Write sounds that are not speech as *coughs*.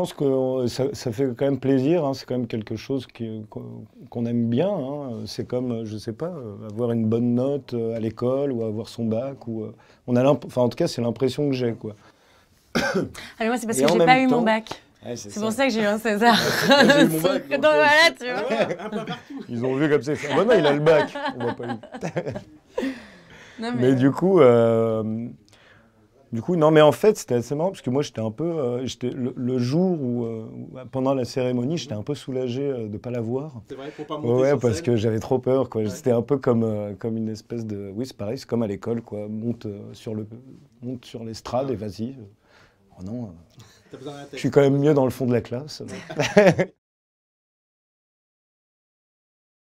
pense que euh, ça, fait quand même plaisir. Hein. C'est quand même quelque chose qu'on aime bien. Hein. C'est comme, euh, je sais pas, euh, avoir une bonne note à l'école ou avoir son bac. Ou, on a enfin, en tout cas, c'est l'impression que j'ai. Quoi. *coughs* moi, c'est parce que j'ai pas eu mon bac. c'est pour ça que j'ai eu un César. *laughs* *laughs* donc, voilà, tu vois. Ils ont vu comme c'est. Ah bon, bah non, il a le bac. On va pas mais... du coup, du coup, non, mais en fait, c'était assez marrant parce que moi, j'étais un peu. Euh, j'étais le, jour euh, où, pendant la cérémonie, j'étais un peu soulagé euh, de ne pas la voir. C'est vrai, pour pas monter Ouais, parce que j'avais trop peur, quoi. C'était un peu comme, comme une espèce de. Oui, c'est pareil, c'est comme à l'école, quoi. Monte sur le monte sur l'estrade et vas-y. Oh non. Je suis quand même mieux dans le fond de la classe. *laughs*